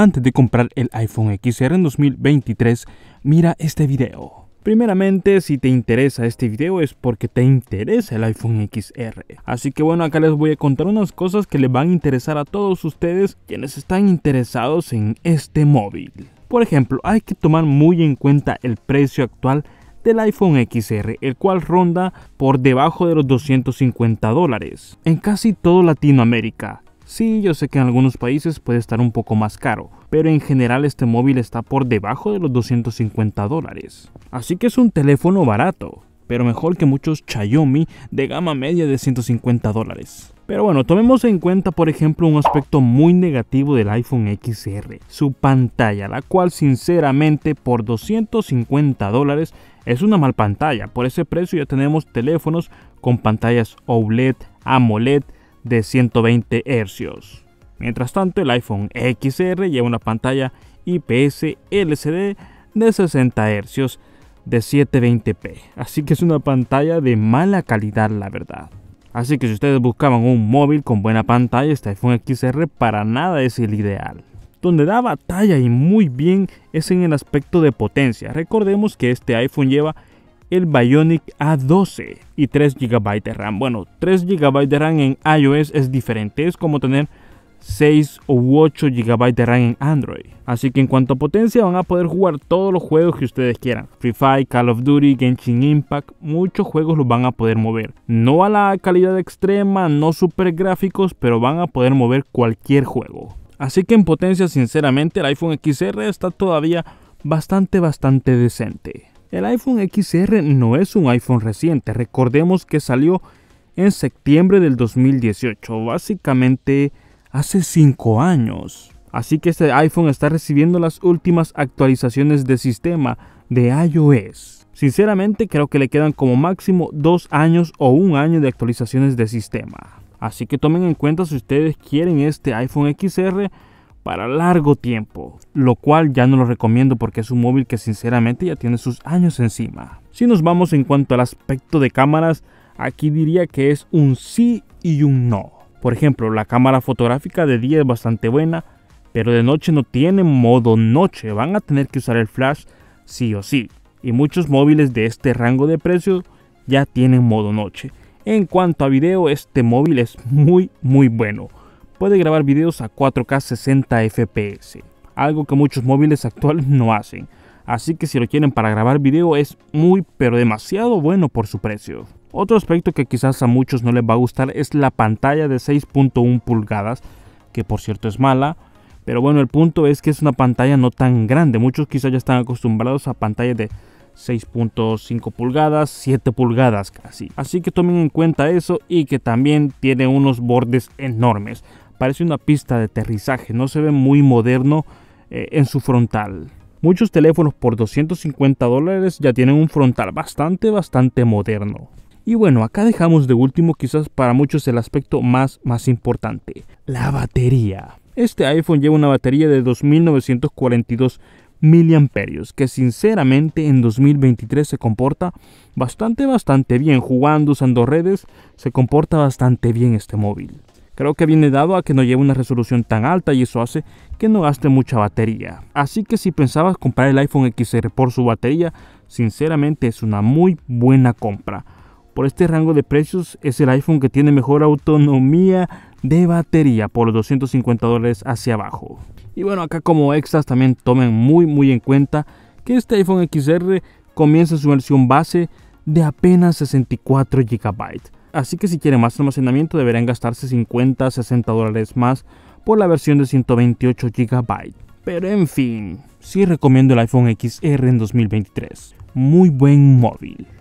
Antes de comprar el iPhone XR en 2023, mira este video. Primeramente, si te interesa este video es porque te interesa el iPhone XR. Así que bueno, acá les voy a contar unas cosas que les van a interesar a todos ustedes quienes están interesados en este móvil. Por ejemplo, hay que tomar muy en cuenta el precio actual del iPhone XR, el cual ronda por debajo de los 250 dólares en casi todo Latinoamérica Sí, yo sé que en algunos países puede estar un poco más caro, pero en general este móvil está por debajo de los 250 dólares. Así que es un teléfono barato, pero mejor que muchos Xiaomi de gama media de 150 dólares. Pero bueno, tomemos en cuenta por ejemplo un aspecto muy negativo del iPhone XR, su pantalla, la cual sinceramente por 250 dólares es una mal pantalla. Por ese precio ya tenemos teléfonos con pantallas OLED, AMOLED, de 120 hercios Mientras tanto, el iPhone XR lleva una pantalla IPS LCD de 60 hercios de 720p, así que es una pantalla de mala calidad la verdad. Así que si ustedes buscaban un móvil con buena pantalla, este iPhone XR para nada es el ideal. Donde da batalla y muy bien es en el aspecto de potencia. Recordemos que este iPhone lleva el Bionic A12 y 3 GB de RAM. Bueno, 3 GB de RAM en iOS es diferente, es como tener 6 u 8 GB de RAM en Android. Así que en cuanto a potencia van a poder jugar todos los juegos que ustedes quieran. Free Fire, Call of Duty, Genshin Impact, muchos juegos los van a poder mover. No a la calidad extrema, no super gráficos, pero van a poder mover cualquier juego. Así que en potencia sinceramente el iPhone XR está todavía bastante bastante decente. El iPhone XR no es un iPhone reciente, recordemos que salió en septiembre del 2018, básicamente hace 5 años. Así que este iPhone está recibiendo las últimas actualizaciones de sistema de iOS. Sinceramente creo que le quedan como máximo 2 años o un año de actualizaciones de sistema. Así que tomen en cuenta si ustedes quieren este iPhone XR para largo tiempo, lo cual ya no lo recomiendo porque es un móvil que sinceramente ya tiene sus años encima. Si nos vamos en cuanto al aspecto de cámaras, aquí diría que es un sí y un no. Por ejemplo, la cámara fotográfica de día es bastante buena, pero de noche no tiene modo noche, van a tener que usar el flash sí o sí. Y muchos móviles de este rango de precios ya tienen modo noche. En cuanto a video, este móvil es muy muy bueno puede grabar videos a 4K 60 FPS, algo que muchos móviles actuales no hacen, así que si lo quieren para grabar video es muy pero demasiado bueno por su precio. Otro aspecto que quizás a muchos no les va a gustar es la pantalla de 6.1 pulgadas, que por cierto es mala, pero bueno, el punto es que es una pantalla no tan grande, muchos quizás ya están acostumbrados a pantallas de 6.5 pulgadas, 7 pulgadas casi. Así que tomen en cuenta eso y que también tiene unos bordes enormes. Parece una pista de aterrizaje, no se ve muy moderno eh, en su frontal. Muchos teléfonos por 250 dólares ya tienen un frontal bastante, bastante moderno. Y bueno, acá dejamos de último quizás para muchos el aspecto más, más importante, la batería. Este iPhone lleva una batería de 2942 mAh, que sinceramente en 2023 se comporta bastante bastante bien jugando usando redes se comporta bastante bien este móvil Creo que viene dado a que no lleva una resolución tan alta y eso hace que no gaste mucha batería. Así que si pensabas comprar el iPhone XR por su batería, sinceramente es una muy buena compra. Por este rango de precios es el iPhone que tiene mejor autonomía de batería por los 250 dólares hacia abajo. Y bueno, acá como extras también tomen muy muy en cuenta que este iPhone XR comienza su versión base de apenas 64 GB Así que si quieren más almacenamiento deberán gastarse 50 60 dólares más por la versión de 128 GB. Pero en fin, sí recomiendo el iPhone XR en 2023. Muy buen móvil.